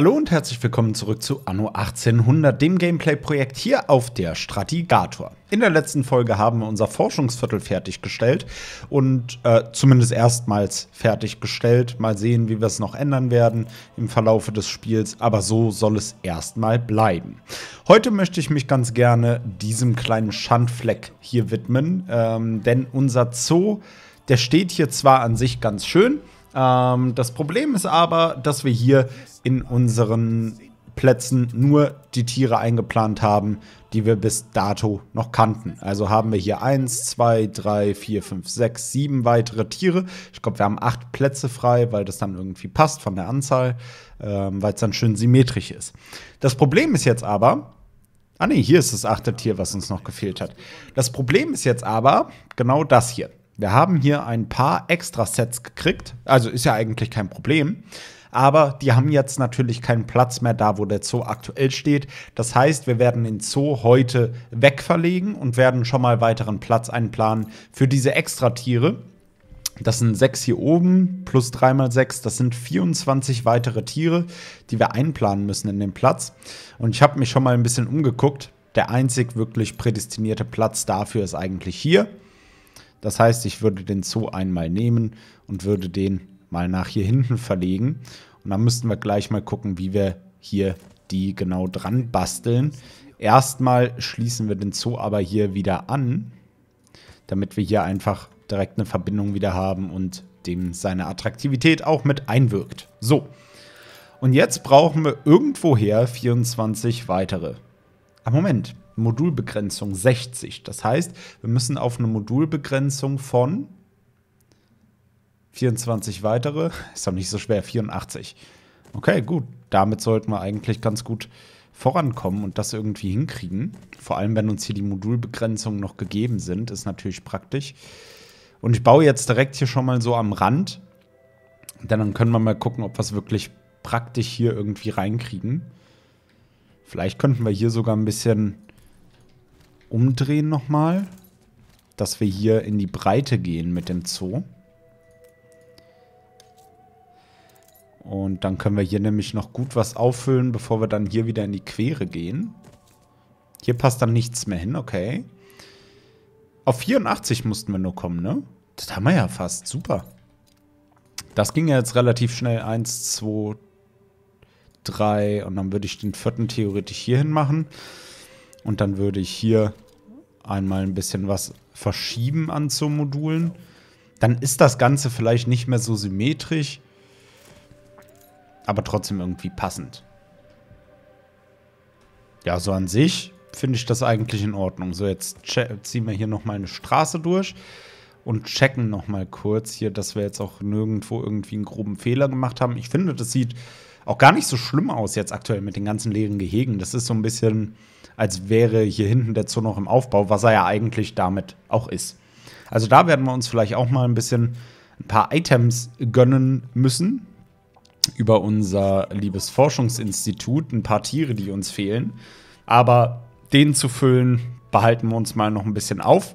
Hallo und herzlich willkommen zurück zu Anno 1800, dem Gameplay-Projekt hier auf der Stratigator. In der letzten Folge haben wir unser Forschungsviertel fertiggestellt und äh, zumindest erstmals fertiggestellt. Mal sehen, wie wir es noch ändern werden im Verlaufe des Spiels, aber so soll es erstmal bleiben. Heute möchte ich mich ganz gerne diesem kleinen Schandfleck hier widmen, ähm, denn unser Zoo, der steht hier zwar an sich ganz schön, ähm, das Problem ist aber, dass wir hier in unseren Plätzen nur die Tiere eingeplant haben, die wir bis dato noch kannten. Also haben wir hier 1, 2, 3, 4, 5, 6, 7 weitere Tiere. Ich glaube, wir haben 8 Plätze frei, weil das dann irgendwie passt von der Anzahl, ähm, weil es dann schön symmetrisch ist. Das Problem ist jetzt aber, ah ne, hier ist das achte Tier, was uns noch gefehlt hat. Das Problem ist jetzt aber genau das hier. Wir haben hier ein paar Extra-Sets gekriegt, also ist ja eigentlich kein Problem. Aber die haben jetzt natürlich keinen Platz mehr da, wo der Zoo aktuell steht. Das heißt, wir werden den Zoo heute wegverlegen und werden schon mal weiteren Platz einplanen für diese extra Tiere. Das sind sechs hier oben plus dreimal sechs. Das sind 24 weitere Tiere, die wir einplanen müssen in den Platz. Und ich habe mich schon mal ein bisschen umgeguckt. Der einzig wirklich prädestinierte Platz dafür ist eigentlich hier. Das heißt, ich würde den Zoo einmal nehmen und würde den mal nach hier hinten verlegen. Und dann müssten wir gleich mal gucken, wie wir hier die genau dran basteln. Erstmal schließen wir den Zoo aber hier wieder an, damit wir hier einfach direkt eine Verbindung wieder haben und dem seine Attraktivität auch mit einwirkt. So. Und jetzt brauchen wir irgendwoher 24 weitere. Ah, Moment. Modulbegrenzung 60. Das heißt, wir müssen auf eine Modulbegrenzung von 24 weitere, ist doch nicht so schwer, 84. Okay, gut. Damit sollten wir eigentlich ganz gut vorankommen und das irgendwie hinkriegen. Vor allem, wenn uns hier die Modulbegrenzungen noch gegeben sind, ist natürlich praktisch. Und ich baue jetzt direkt hier schon mal so am Rand. Denn dann können wir mal gucken, ob wir es wirklich praktisch hier irgendwie reinkriegen. Vielleicht könnten wir hier sogar ein bisschen umdrehen nochmal. Dass wir hier in die Breite gehen mit dem Zoo. Und dann können wir hier nämlich noch gut was auffüllen, bevor wir dann hier wieder in die Quere gehen. Hier passt dann nichts mehr hin, okay. Auf 84 mussten wir nur kommen, ne? Das haben wir ja fast. Super. Das ging ja jetzt relativ schnell. 1, 2, drei und dann würde ich den vierten theoretisch hierhin machen. Und dann würde ich hier einmal ein bisschen was verschieben an zu Modulen. Dann ist das Ganze vielleicht nicht mehr so symmetrisch, aber trotzdem irgendwie passend. Ja, so an sich finde ich das eigentlich in Ordnung. So, jetzt ziehen wir hier nochmal eine Straße durch und checken nochmal kurz hier, dass wir jetzt auch nirgendwo irgendwie einen groben Fehler gemacht haben. Ich finde, das sieht auch gar nicht so schlimm aus jetzt aktuell mit den ganzen leeren Gehegen. Das ist so ein bisschen, als wäre hier hinten der Zoo noch im Aufbau, was er ja eigentlich damit auch ist. Also da werden wir uns vielleicht auch mal ein bisschen ein paar Items gönnen müssen über unser liebes Forschungsinstitut, ein paar Tiere, die uns fehlen. Aber den zu füllen, behalten wir uns mal noch ein bisschen auf.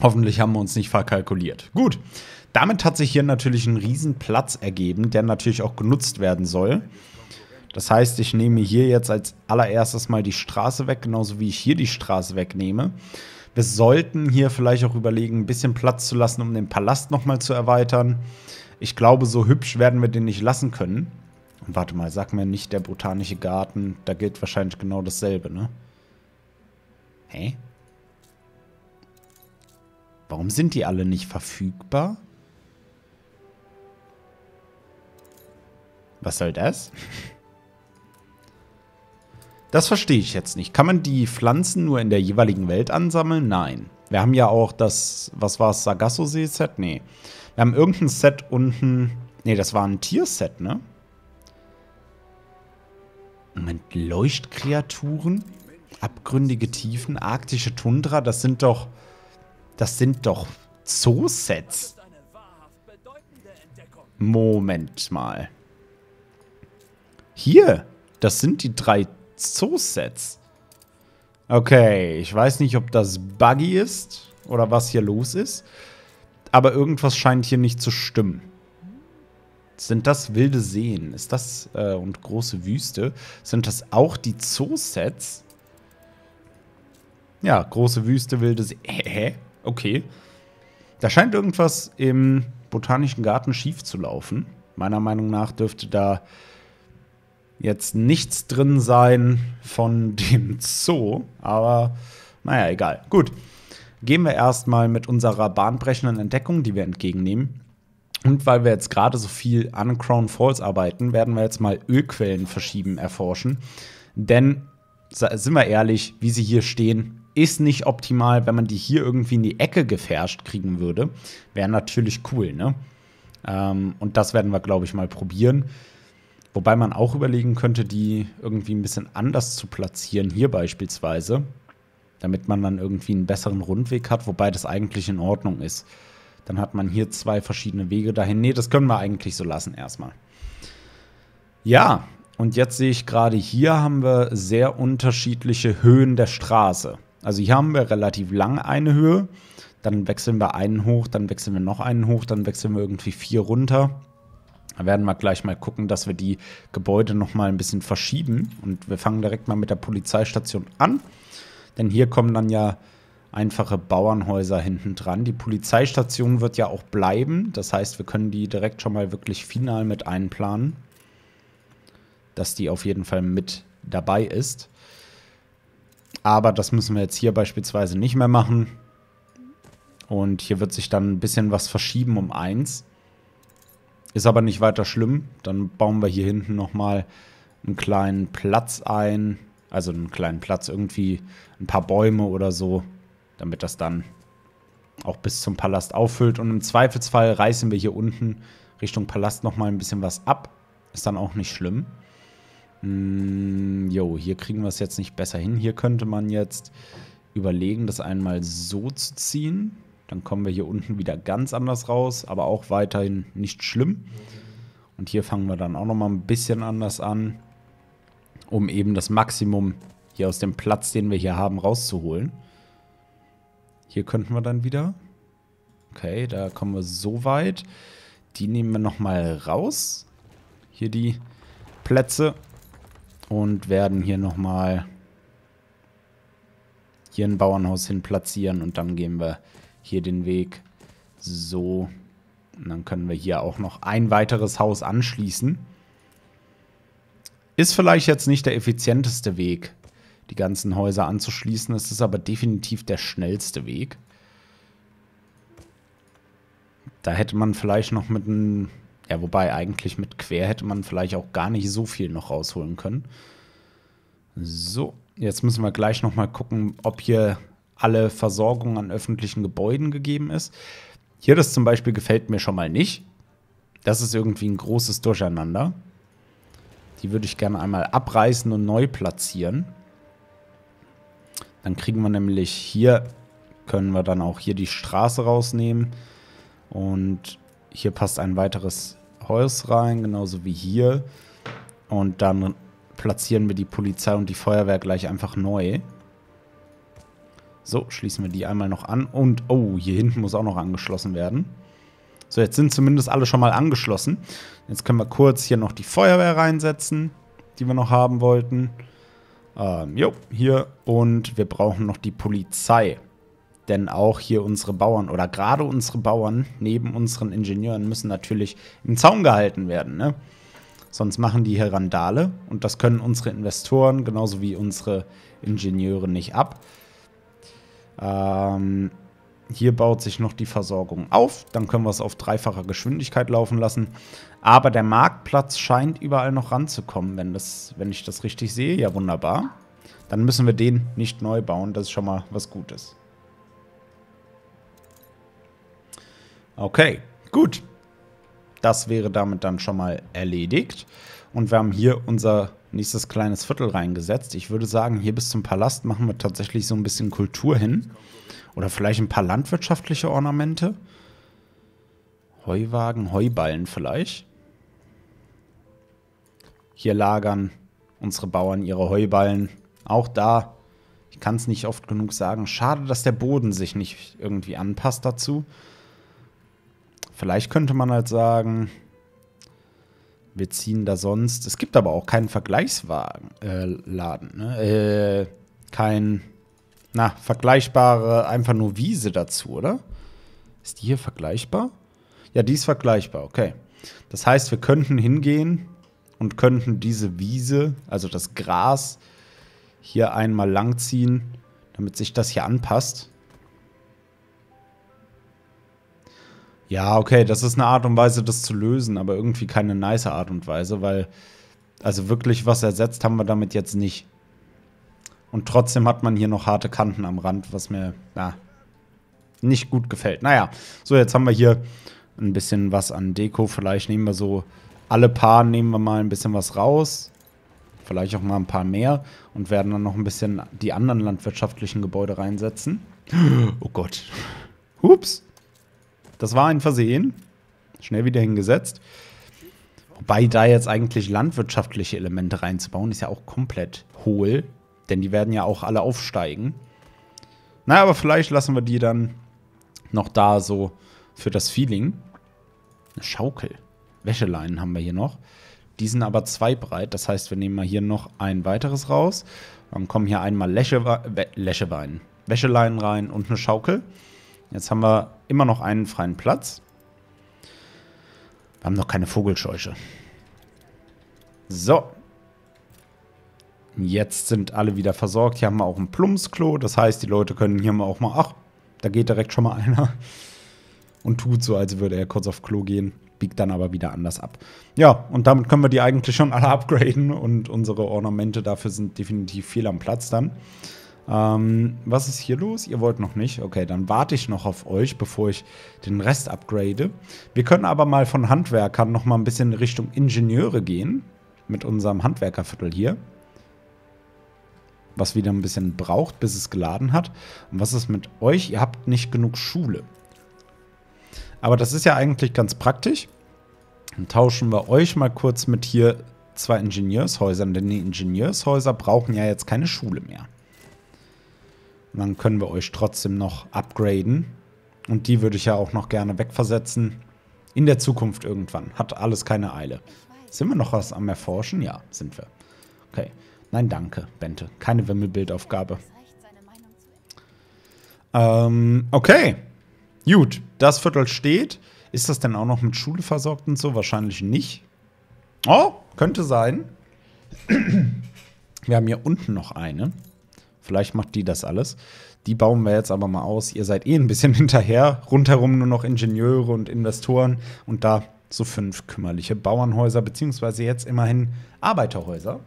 Hoffentlich haben wir uns nicht verkalkuliert. Gut, damit hat sich hier natürlich ein Riesenplatz ergeben, der natürlich auch genutzt werden soll. Das heißt, ich nehme hier jetzt als allererstes mal die Straße weg, genauso wie ich hier die Straße wegnehme. Wir sollten hier vielleicht auch überlegen, ein bisschen Platz zu lassen, um den Palast nochmal zu erweitern. Ich glaube, so hübsch werden wir den nicht lassen können. Und warte mal, sag mir nicht der botanische Garten. Da gilt wahrscheinlich genau dasselbe, ne? Hä? Warum sind die alle nicht verfügbar? Was soll das? Das verstehe ich jetzt nicht. Kann man die Pflanzen nur in der jeweiligen Welt ansammeln? Nein. Wir haben ja auch das, was war es, Sargasso-See-Set? Nee. Wir haben irgendein Set unten. Nee, das war ein Tierset, ne? Moment, Leuchtkreaturen? Abgründige Tiefen, arktische Tundra, das sind doch. Das sind doch Zoosets. Moment mal. Hier, das sind die drei Zoosets. Okay, ich weiß nicht, ob das buggy ist oder was hier los ist. Aber irgendwas scheint hier nicht zu stimmen. Sind das wilde Seen? Ist das äh, und große Wüste? Sind das auch die Zoosets? Ja, große Wüste, wilde See. Hä? Okay. Da scheint irgendwas im Botanischen Garten schief zu laufen. Meiner Meinung nach dürfte da jetzt nichts drin sein von dem Zoo, aber naja, egal. Gut, gehen wir erstmal mit unserer bahnbrechenden Entdeckung, die wir entgegennehmen. Und weil wir jetzt gerade so viel an Crown Falls arbeiten, werden wir jetzt mal Ölquellen verschieben, erforschen. Denn, sind wir ehrlich, wie sie hier stehen, ist nicht optimal. Wenn man die hier irgendwie in die Ecke gefärscht kriegen würde, wäre natürlich cool, ne? Ähm, und das werden wir, glaube ich, mal probieren. Wobei man auch überlegen könnte, die irgendwie ein bisschen anders zu platzieren, hier beispielsweise, damit man dann irgendwie einen besseren Rundweg hat, wobei das eigentlich in Ordnung ist. Dann hat man hier zwei verschiedene Wege dahin. Nee, das können wir eigentlich so lassen erstmal. Ja, und jetzt sehe ich gerade, hier haben wir sehr unterschiedliche Höhen der Straße. Also hier haben wir relativ lang eine Höhe, dann wechseln wir einen hoch, dann wechseln wir noch einen hoch, dann wechseln wir irgendwie vier runter. Wir werden wir gleich mal gucken, dass wir die Gebäude noch mal ein bisschen verschieben. Und wir fangen direkt mal mit der Polizeistation an. Denn hier kommen dann ja einfache Bauernhäuser hinten dran. Die Polizeistation wird ja auch bleiben. Das heißt, wir können die direkt schon mal wirklich final mit einplanen. Dass die auf jeden Fall mit dabei ist. Aber das müssen wir jetzt hier beispielsweise nicht mehr machen. Und hier wird sich dann ein bisschen was verschieben um eins. Ist aber nicht weiter schlimm. Dann bauen wir hier hinten nochmal einen kleinen Platz ein. Also einen kleinen Platz, irgendwie ein paar Bäume oder so, damit das dann auch bis zum Palast auffüllt. Und im Zweifelsfall reißen wir hier unten Richtung Palast nochmal ein bisschen was ab. Ist dann auch nicht schlimm. Mm, jo, hier kriegen wir es jetzt nicht besser hin. Hier könnte man jetzt überlegen, das einmal so zu ziehen. Dann kommen wir hier unten wieder ganz anders raus, aber auch weiterhin nicht schlimm. Und hier fangen wir dann auch nochmal ein bisschen anders an, um eben das Maximum hier aus dem Platz, den wir hier haben, rauszuholen. Hier könnten wir dann wieder. Okay, da kommen wir so weit. Die nehmen wir nochmal raus. Hier die Plätze. Und werden hier nochmal hier ein Bauernhaus hin platzieren. Und dann gehen wir hier den Weg. So. Und dann können wir hier auch noch ein weiteres Haus anschließen. Ist vielleicht jetzt nicht der effizienteste Weg, die ganzen Häuser anzuschließen. Es ist aber definitiv der schnellste Weg. Da hätte man vielleicht noch mit einem... Ja, wobei eigentlich mit quer hätte man vielleicht auch gar nicht so viel noch rausholen können. So, jetzt müssen wir gleich nochmal gucken, ob hier alle Versorgung an öffentlichen Gebäuden gegeben ist. Hier das zum Beispiel gefällt mir schon mal nicht. Das ist irgendwie ein großes Durcheinander. Die würde ich gerne einmal abreißen und neu platzieren. Dann kriegen wir nämlich hier, können wir dann auch hier die Straße rausnehmen. Und hier passt ein weiteres Haus rein, genauso wie hier. Und dann platzieren wir die Polizei und die Feuerwehr gleich einfach neu. So, schließen wir die einmal noch an. Und, oh, hier hinten muss auch noch angeschlossen werden. So, jetzt sind zumindest alle schon mal angeschlossen. Jetzt können wir kurz hier noch die Feuerwehr reinsetzen, die wir noch haben wollten. Ähm, jo, hier. Und wir brauchen noch die Polizei. Denn auch hier unsere Bauern oder gerade unsere Bauern neben unseren Ingenieuren müssen natürlich im Zaun gehalten werden, ne? Sonst machen die hier Randale und das können unsere Investoren genauso wie unsere Ingenieure nicht ab. Ähm, hier baut sich noch die Versorgung auf. Dann können wir es auf dreifacher Geschwindigkeit laufen lassen. Aber der Marktplatz scheint überall noch ranzukommen, wenn, das, wenn ich das richtig sehe. Ja, wunderbar. Dann müssen wir den nicht neu bauen. Das ist schon mal was Gutes. Okay, gut. Das wäre damit dann schon mal erledigt. Und wir haben hier unser nächstes kleines Viertel reingesetzt. Ich würde sagen, hier bis zum Palast machen wir tatsächlich so ein bisschen Kultur hin. Oder vielleicht ein paar landwirtschaftliche Ornamente. Heuwagen, Heuballen vielleicht. Hier lagern unsere Bauern ihre Heuballen. Auch da, ich kann es nicht oft genug sagen, schade, dass der Boden sich nicht irgendwie anpasst dazu. Vielleicht könnte man halt sagen, wir ziehen da sonst. Es gibt aber auch keinen Vergleichswagen, äh, ne? Äh, kein, na, vergleichbare, einfach nur Wiese dazu, oder? Ist die hier vergleichbar? Ja, die ist vergleichbar, okay. Das heißt, wir könnten hingehen und könnten diese Wiese, also das Gras, hier einmal langziehen, damit sich das hier anpasst. Ja, okay, das ist eine Art und Weise, das zu lösen, aber irgendwie keine nice Art und Weise, weil also wirklich was ersetzt haben wir damit jetzt nicht. Und trotzdem hat man hier noch harte Kanten am Rand, was mir na, nicht gut gefällt. Naja, so jetzt haben wir hier ein bisschen was an Deko. Vielleicht nehmen wir so alle paar, nehmen wir mal ein bisschen was raus. Vielleicht auch mal ein paar mehr und werden dann noch ein bisschen die anderen landwirtschaftlichen Gebäude reinsetzen. Oh Gott. Hups. Das war ein Versehen. Schnell wieder hingesetzt. Wobei da jetzt eigentlich landwirtschaftliche Elemente reinzubauen, ist ja auch komplett hohl. Denn die werden ja auch alle aufsteigen. naja, aber vielleicht lassen wir die dann noch da so für das Feeling. Eine Schaukel. Wäscheleinen haben wir hier noch. Die sind aber zwei breit. Das heißt, wir nehmen mal hier noch ein weiteres raus. Dann kommen hier einmal Läschewe Läschewein. Wäscheleinen rein und eine Schaukel. Jetzt haben wir immer noch einen freien Platz. Wir haben noch keine Vogelscheuche. So. Jetzt sind alle wieder versorgt. Hier haben wir auch ein Plumpsklo. Das heißt, die Leute können hier mal auch mal... Ach, da geht direkt schon mal einer. Und tut so, als würde er kurz auf Klo gehen. Biegt dann aber wieder anders ab. Ja, und damit können wir die eigentlich schon alle upgraden. Und unsere Ornamente dafür sind definitiv viel am Platz dann. Ähm, was ist hier los? Ihr wollt noch nicht. Okay, dann warte ich noch auf euch, bevor ich den Rest upgrade. Wir können aber mal von Handwerkern noch mal ein bisschen Richtung Ingenieure gehen. Mit unserem Handwerkerviertel hier. Was wieder ein bisschen braucht, bis es geladen hat. Und was ist mit euch? Ihr habt nicht genug Schule. Aber das ist ja eigentlich ganz praktisch. Dann tauschen wir euch mal kurz mit hier zwei Ingenieurshäusern, denn die Ingenieurshäuser brauchen ja jetzt keine Schule mehr. Und dann können wir euch trotzdem noch upgraden. Und die würde ich ja auch noch gerne wegversetzen. In der Zukunft irgendwann. Hat alles keine Eile. Sind wir noch was am Erforschen? Ja, sind wir. Okay. Nein, danke, Bente. Keine Wimmelbildaufgabe. Ähm, okay. Gut, das Viertel steht. Ist das denn auch noch mit Schule versorgt und so? Wahrscheinlich nicht. Oh, könnte sein. Wir haben hier unten noch eine. Vielleicht macht die das alles. Die bauen wir jetzt aber mal aus. Ihr seid eh ein bisschen hinterher. Rundherum nur noch Ingenieure und Investoren und da so fünf kümmerliche Bauernhäuser, beziehungsweise jetzt immerhin Arbeiterhäuser.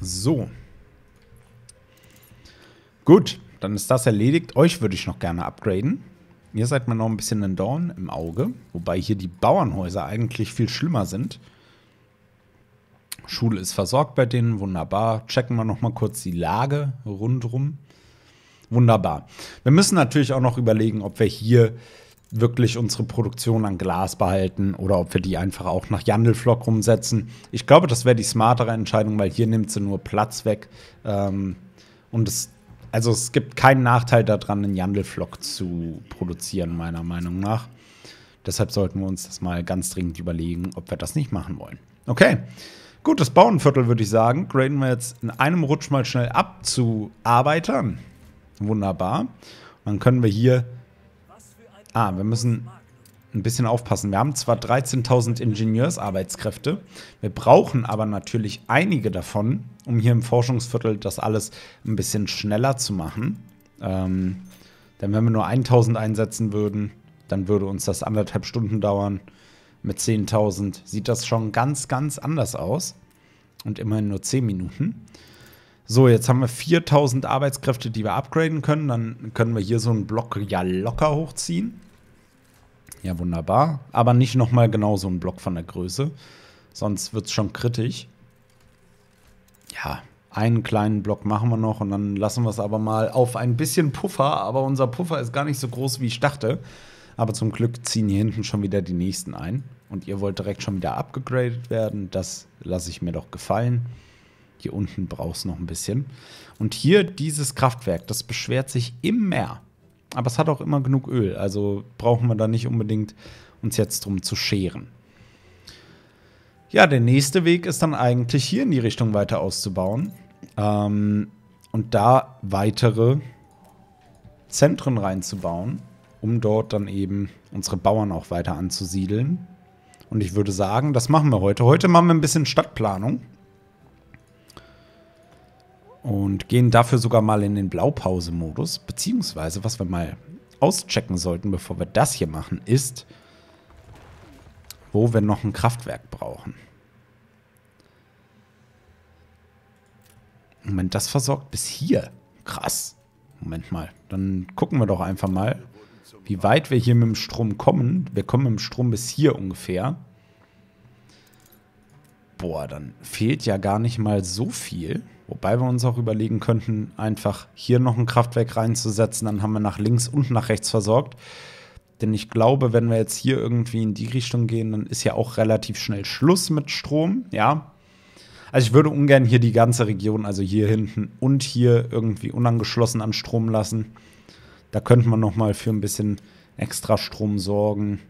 So. Gut, dann ist das erledigt. Euch würde ich noch gerne upgraden. Ihr seid mir noch ein bisschen ein Dorn im Auge, wobei hier die Bauernhäuser eigentlich viel schlimmer sind. Schule ist versorgt bei denen, wunderbar. Checken wir noch mal kurz die Lage rundrum. Wunderbar. Wir müssen natürlich auch noch überlegen, ob wir hier wirklich unsere Produktion an Glas behalten oder ob wir die einfach auch nach Jandelflock rumsetzen. Ich glaube, das wäre die smartere Entscheidung, weil hier nimmt sie nur Platz weg. Ähm, und es, also es gibt keinen Nachteil daran, einen Jandelflock zu produzieren, meiner Meinung nach. Deshalb sollten wir uns das mal ganz dringend überlegen, ob wir das nicht machen wollen. Okay. Gut, das Bauernviertel, würde ich sagen. Graden wir jetzt in einem Rutsch mal schnell ab zu Arbeitern. Wunderbar. dann können wir hier... Ah, wir müssen ein bisschen aufpassen. Wir haben zwar 13.000 Ingenieursarbeitskräfte, wir brauchen aber natürlich einige davon, um hier im Forschungsviertel das alles ein bisschen schneller zu machen. Ähm, denn wenn wir nur 1.000 einsetzen würden, dann würde uns das anderthalb Stunden dauern mit 10.000 sieht das schon ganz, ganz anders aus. Und immerhin nur 10 Minuten. So, jetzt haben wir 4000 Arbeitskräfte, die wir upgraden können. Dann können wir hier so einen Block ja locker hochziehen. Ja, wunderbar. Aber nicht nochmal genau so einen Block von der Größe. Sonst wird es schon kritisch. Ja, einen kleinen Block machen wir noch und dann lassen wir es aber mal auf ein bisschen Puffer. Aber unser Puffer ist gar nicht so groß, wie ich dachte. Aber zum Glück ziehen hier hinten schon wieder die nächsten ein. Und ihr wollt direkt schon wieder abgegradet werden. Das lasse ich mir doch gefallen. Hier unten brauchst noch ein bisschen. Und hier dieses Kraftwerk, das beschwert sich immer. Aber es hat auch immer genug Öl. Also brauchen wir da nicht unbedingt uns jetzt drum zu scheren. Ja, der nächste Weg ist dann eigentlich hier in die Richtung weiter auszubauen. Ähm, und da weitere Zentren reinzubauen um dort dann eben unsere Bauern auch weiter anzusiedeln. Und ich würde sagen, das machen wir heute. Heute machen wir ein bisschen Stadtplanung. Und gehen dafür sogar mal in den Blaupause-Modus. Beziehungsweise, was wir mal auschecken sollten, bevor wir das hier machen, ist, wo wir noch ein Kraftwerk brauchen. Moment, das versorgt bis hier. Krass. Moment mal. Dann gucken wir doch einfach mal, wie weit wir hier mit dem Strom kommen. Wir kommen mit dem Strom bis hier ungefähr. Boah, dann fehlt ja gar nicht mal so viel. Wobei wir uns auch überlegen könnten, einfach hier noch ein Kraftwerk reinzusetzen. Dann haben wir nach links und nach rechts versorgt. Denn ich glaube, wenn wir jetzt hier irgendwie in die Richtung gehen, dann ist ja auch relativ schnell Schluss mit Strom. Ja. Also ich würde ungern hier die ganze Region, also hier hinten und hier irgendwie unangeschlossen an Strom lassen. Da könnte man noch mal für ein bisschen extra Strom sorgen.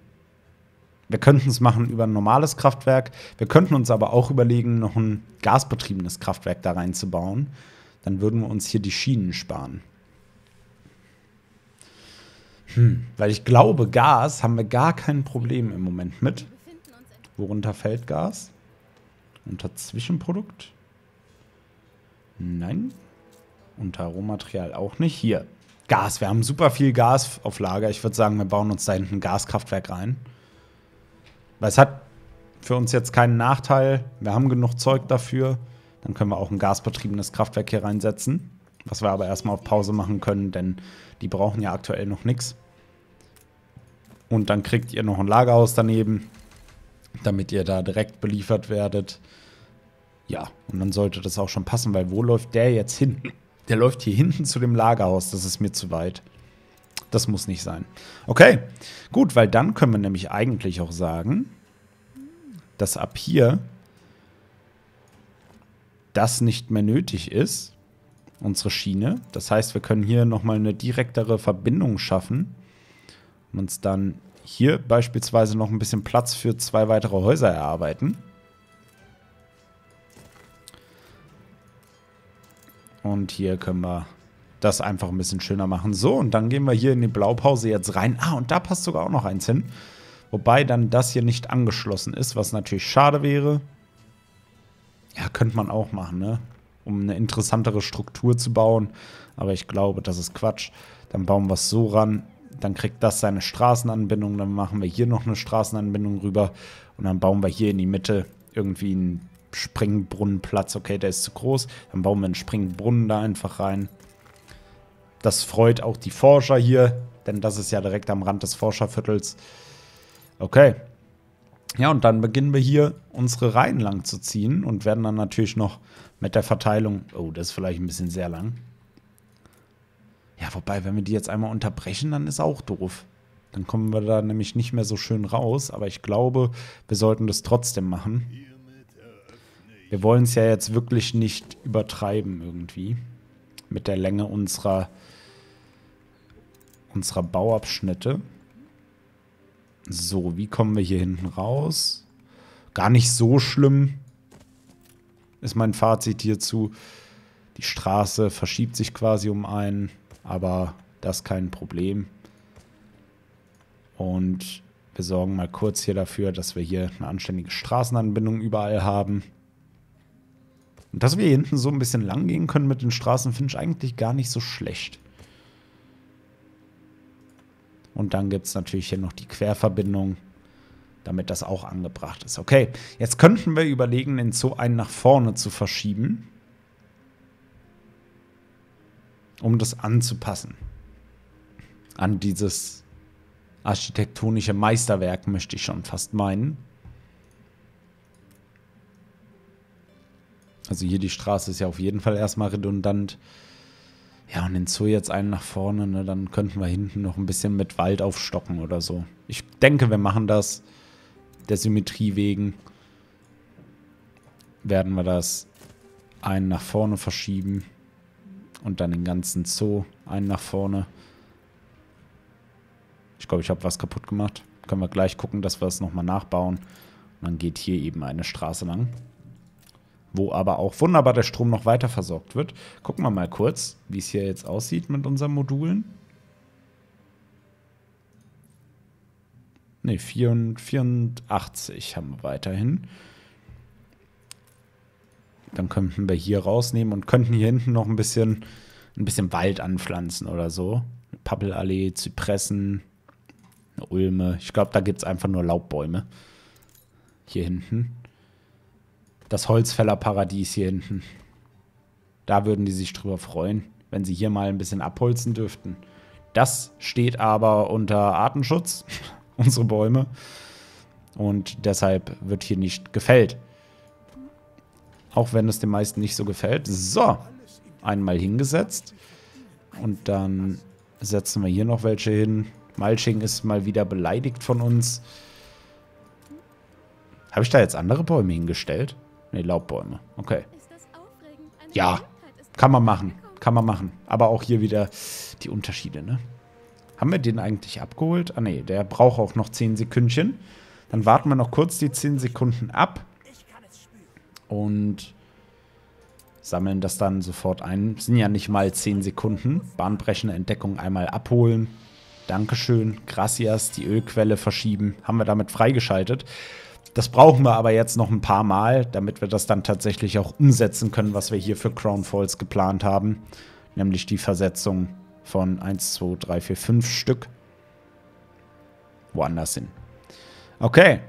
Wir könnten es machen über ein normales Kraftwerk. Wir könnten uns aber auch überlegen, noch ein gasbetriebenes Kraftwerk da reinzubauen. Dann würden wir uns hier die Schienen sparen. Hm, weil ich glaube, Gas haben wir gar kein Problem im Moment mit. Worunter fällt Gas? Unter Zwischenprodukt? Nein. Unter Rohmaterial auch nicht. Hier, Gas. Wir haben super viel Gas auf Lager. Ich würde sagen, wir bauen uns da hinten ein Gaskraftwerk rein. Weil es hat für uns jetzt keinen Nachteil. Wir haben genug Zeug dafür. Dann können wir auch ein gasbetriebenes Kraftwerk hier reinsetzen. Was wir aber erstmal auf Pause machen können, denn die brauchen ja aktuell noch nichts. Und dann kriegt ihr noch ein Lagerhaus daneben, damit ihr da direkt beliefert werdet. Ja, und dann sollte das auch schon passen, weil wo läuft der jetzt hin? Der läuft hier hinten zu dem Lagerhaus. Das ist mir zu weit. Das muss nicht sein. Okay, gut, weil dann können wir nämlich eigentlich auch sagen, dass ab hier das nicht mehr nötig ist, unsere Schiene. Das heißt, wir können hier nochmal eine direktere Verbindung schaffen und uns dann hier beispielsweise noch ein bisschen Platz für zwei weitere Häuser erarbeiten. Und hier können wir das einfach ein bisschen schöner machen. So, und dann gehen wir hier in die Blaupause jetzt rein. Ah, und da passt sogar auch noch eins hin. Wobei dann das hier nicht angeschlossen ist, was natürlich schade wäre. Ja, könnte man auch machen, ne? Um eine interessantere Struktur zu bauen. Aber ich glaube, das ist Quatsch. Dann bauen wir es so ran. Dann kriegt das seine Straßenanbindung. Dann machen wir hier noch eine Straßenanbindung rüber. Und dann bauen wir hier in die Mitte irgendwie ein Springbrunnenplatz. Okay, der ist zu groß. Dann bauen wir einen Springbrunnen da einfach rein. Das freut auch die Forscher hier, denn das ist ja direkt am Rand des Forscherviertels. Okay. Ja, und dann beginnen wir hier unsere Reihen lang zu ziehen und werden dann natürlich noch mit der Verteilung. Oh, das ist vielleicht ein bisschen sehr lang. Ja, wobei, wenn wir die jetzt einmal unterbrechen, dann ist auch doof. Dann kommen wir da nämlich nicht mehr so schön raus, aber ich glaube, wir sollten das trotzdem machen wir wollen es ja jetzt wirklich nicht übertreiben irgendwie mit der Länge unserer, unserer Bauabschnitte. So, wie kommen wir hier hinten raus? Gar nicht so schlimm ist mein Fazit hierzu. Die Straße verschiebt sich quasi um einen, aber das kein Problem. Und wir sorgen mal kurz hier dafür, dass wir hier eine anständige Straßenanbindung überall haben. Und dass wir hier hinten so ein bisschen lang gehen können mit den Straßen, finde ich eigentlich gar nicht so schlecht. Und dann gibt es natürlich hier noch die Querverbindung, damit das auch angebracht ist. Okay, jetzt könnten wir überlegen, den Zoo einen nach vorne zu verschieben, um das anzupassen. An dieses architektonische Meisterwerk möchte ich schon fast meinen. Also hier die Straße ist ja auf jeden Fall erstmal redundant. Ja, und den Zoo jetzt einen nach vorne, ne, dann könnten wir hinten noch ein bisschen mit Wald aufstocken oder so. Ich denke, wir machen das der Symmetrie wegen. Werden wir das einen nach vorne verschieben und dann den ganzen Zoo einen nach vorne. Ich glaube, ich habe was kaputt gemacht. Können wir gleich gucken, dass wir es nochmal nachbauen. Und dann geht hier eben eine Straße lang wo aber auch wunderbar der Strom noch weiter versorgt wird. Gucken wir mal kurz, wie es hier jetzt aussieht mit unseren Modulen. Ne, 84 haben wir weiterhin. Dann könnten wir hier rausnehmen und könnten hier hinten noch ein bisschen, ein bisschen Wald anpflanzen oder so. Pappelallee, Zypressen, eine Ulme. Ich glaube, da gibt es einfach nur Laubbäume. Hier hinten das Holzfällerparadies hier hinten. Da würden die sich drüber freuen, wenn sie hier mal ein bisschen abholzen dürften. Das steht aber unter Artenschutz, unsere Bäume. Und deshalb wird hier nicht gefällt. Auch wenn es den meisten nicht so gefällt. So, einmal hingesetzt. Und dann setzen wir hier noch welche hin. Malching ist mal wieder beleidigt von uns. Habe ich da jetzt andere Bäume hingestellt? Nee, Laubbäume. Okay. Ja, kann man machen. Kann man machen. Aber auch hier wieder die Unterschiede, ne? Haben wir den eigentlich abgeholt? Ah, nee, der braucht auch noch 10 Sekündchen. Dann warten wir noch kurz die 10 Sekunden ab. Und sammeln das dann sofort ein. Sind ja nicht mal 10 Sekunden. Bahnbrechende Entdeckung einmal abholen. Dankeschön, gracias, die Ölquelle verschieben. Haben wir damit freigeschaltet. Das brauchen wir aber jetzt noch ein paar Mal, damit wir das dann tatsächlich auch umsetzen können, was wir hier für Crown Falls geplant haben. Nämlich die Versetzung von 1, 2, 3, 4, 5 Stück woanders hin. Okay.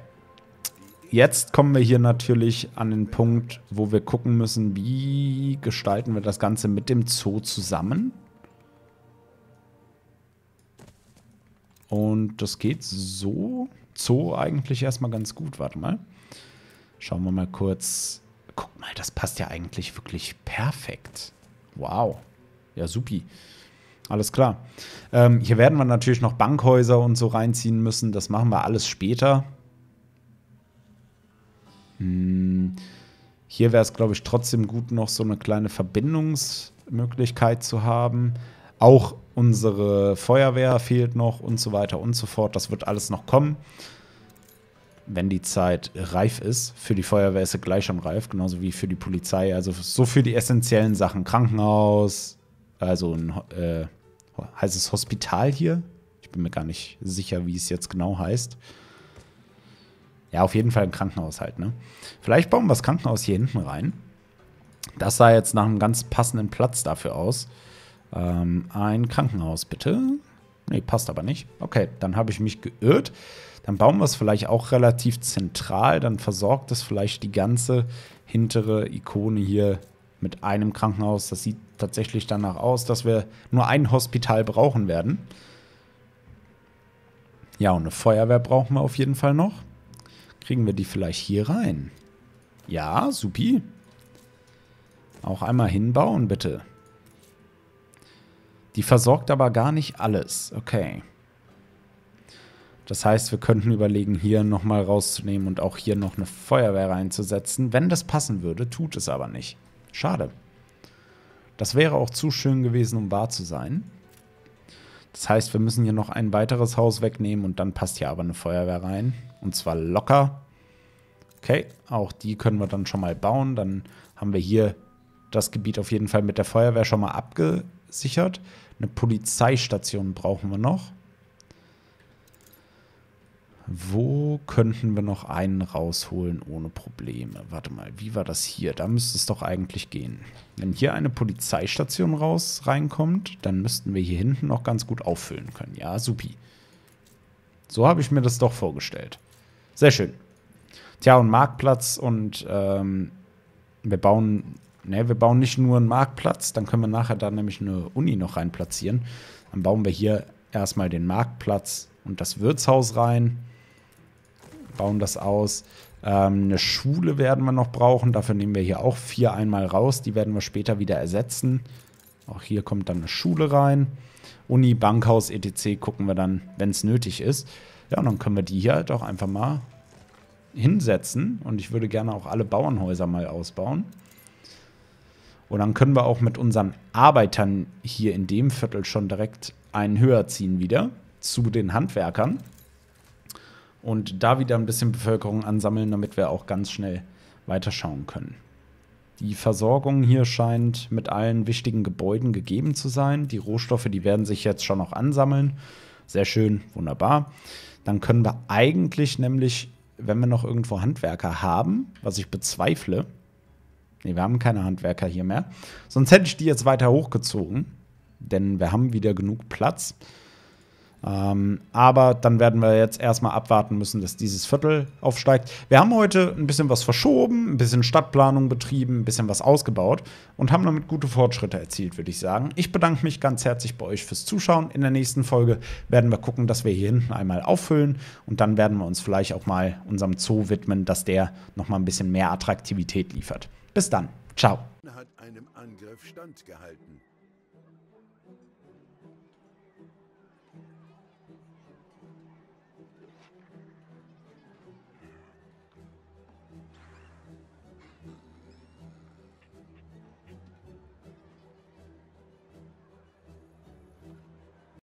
Jetzt kommen wir hier natürlich an den Punkt, wo wir gucken müssen, wie gestalten wir das Ganze mit dem Zoo zusammen. Und das geht so. Zoo eigentlich erstmal ganz gut. Warte mal. Schauen wir mal kurz. Guck mal, das passt ja eigentlich wirklich perfekt. Wow. Ja, supi. Alles klar. Ähm, hier werden wir natürlich noch Bankhäuser und so reinziehen müssen. Das machen wir alles später. Hm. Hier wäre es, glaube ich, trotzdem gut, noch so eine kleine Verbindungsmöglichkeit zu haben. Auch unsere Feuerwehr fehlt noch und so weiter und so fort. Das wird alles noch kommen, wenn die Zeit reif ist. Für die Feuerwehr ist sie gleich schon reif, genauso wie für die Polizei. Also so für die essentiellen Sachen. Krankenhaus, also ein äh, heißt es Hospital hier? Ich bin mir gar nicht sicher, wie es jetzt genau heißt. Ja, auf jeden Fall ein Krankenhaus halt, ne? Vielleicht bauen wir das Krankenhaus hier hinten rein. Das sah jetzt nach einem ganz passenden Platz dafür aus. Ähm, ein Krankenhaus, bitte. Nee, passt aber nicht. Okay, dann habe ich mich geirrt. Dann bauen wir es vielleicht auch relativ zentral. Dann versorgt es vielleicht die ganze hintere Ikone hier mit einem Krankenhaus. Das sieht tatsächlich danach aus, dass wir nur ein Hospital brauchen werden. Ja, und eine Feuerwehr brauchen wir auf jeden Fall noch. Kriegen wir die vielleicht hier rein? Ja, supi. Auch einmal hinbauen, bitte. Die versorgt aber gar nicht alles. Okay. Das heißt, wir könnten überlegen, hier nochmal rauszunehmen und auch hier noch eine Feuerwehr reinzusetzen. Wenn das passen würde, tut es aber nicht. Schade. Das wäre auch zu schön gewesen, um wahr zu sein. Das heißt, wir müssen hier noch ein weiteres Haus wegnehmen und dann passt hier aber eine Feuerwehr rein. Und zwar locker. Okay, auch die können wir dann schon mal bauen. Dann haben wir hier das Gebiet auf jeden Fall mit der Feuerwehr schon mal abge sichert. Eine Polizeistation brauchen wir noch. Wo könnten wir noch einen rausholen ohne Probleme? Warte mal, wie war das hier? Da müsste es doch eigentlich gehen. Wenn hier eine Polizeistation raus reinkommt, dann müssten wir hier hinten noch ganz gut auffüllen können. Ja, supi. So habe ich mir das doch vorgestellt. Sehr schön. Tja, und Marktplatz und ähm, wir bauen ne, wir bauen nicht nur einen Marktplatz, dann können wir nachher da nämlich eine Uni noch rein platzieren. Dann bauen wir hier erstmal den Marktplatz und das Wirtshaus rein, bauen das aus. Ähm, eine Schule werden wir noch brauchen, dafür nehmen wir hier auch vier einmal raus, die werden wir später wieder ersetzen. Auch hier kommt dann eine Schule rein. Uni, Bankhaus, etc. gucken wir dann, wenn es nötig ist. Ja, und dann können wir die hier halt auch einfach mal hinsetzen. Und ich würde gerne auch alle Bauernhäuser mal ausbauen. Und dann können wir auch mit unseren Arbeitern hier in dem Viertel schon direkt einen höher ziehen wieder zu den Handwerkern. Und da wieder ein bisschen Bevölkerung ansammeln, damit wir auch ganz schnell weiterschauen können. Die Versorgung hier scheint mit allen wichtigen Gebäuden gegeben zu sein. Die Rohstoffe, die werden sich jetzt schon noch ansammeln. Sehr schön, wunderbar. Dann können wir eigentlich nämlich, wenn wir noch irgendwo Handwerker haben, was ich bezweifle, Nee, wir haben keine Handwerker hier mehr. Sonst hätte ich die jetzt weiter hochgezogen, denn wir haben wieder genug Platz. Ähm, aber dann werden wir jetzt erstmal abwarten müssen, dass dieses Viertel aufsteigt. Wir haben heute ein bisschen was verschoben, ein bisschen Stadtplanung betrieben, ein bisschen was ausgebaut und haben damit gute Fortschritte erzielt, würde ich sagen. Ich bedanke mich ganz herzlich bei euch fürs Zuschauen. In der nächsten Folge werden wir gucken, dass wir hier hinten einmal auffüllen und dann werden wir uns vielleicht auch mal unserem Zoo widmen, dass der nochmal ein bisschen mehr Attraktivität liefert. Bis dann. Ciao. Hat einem Angriff standgehalten.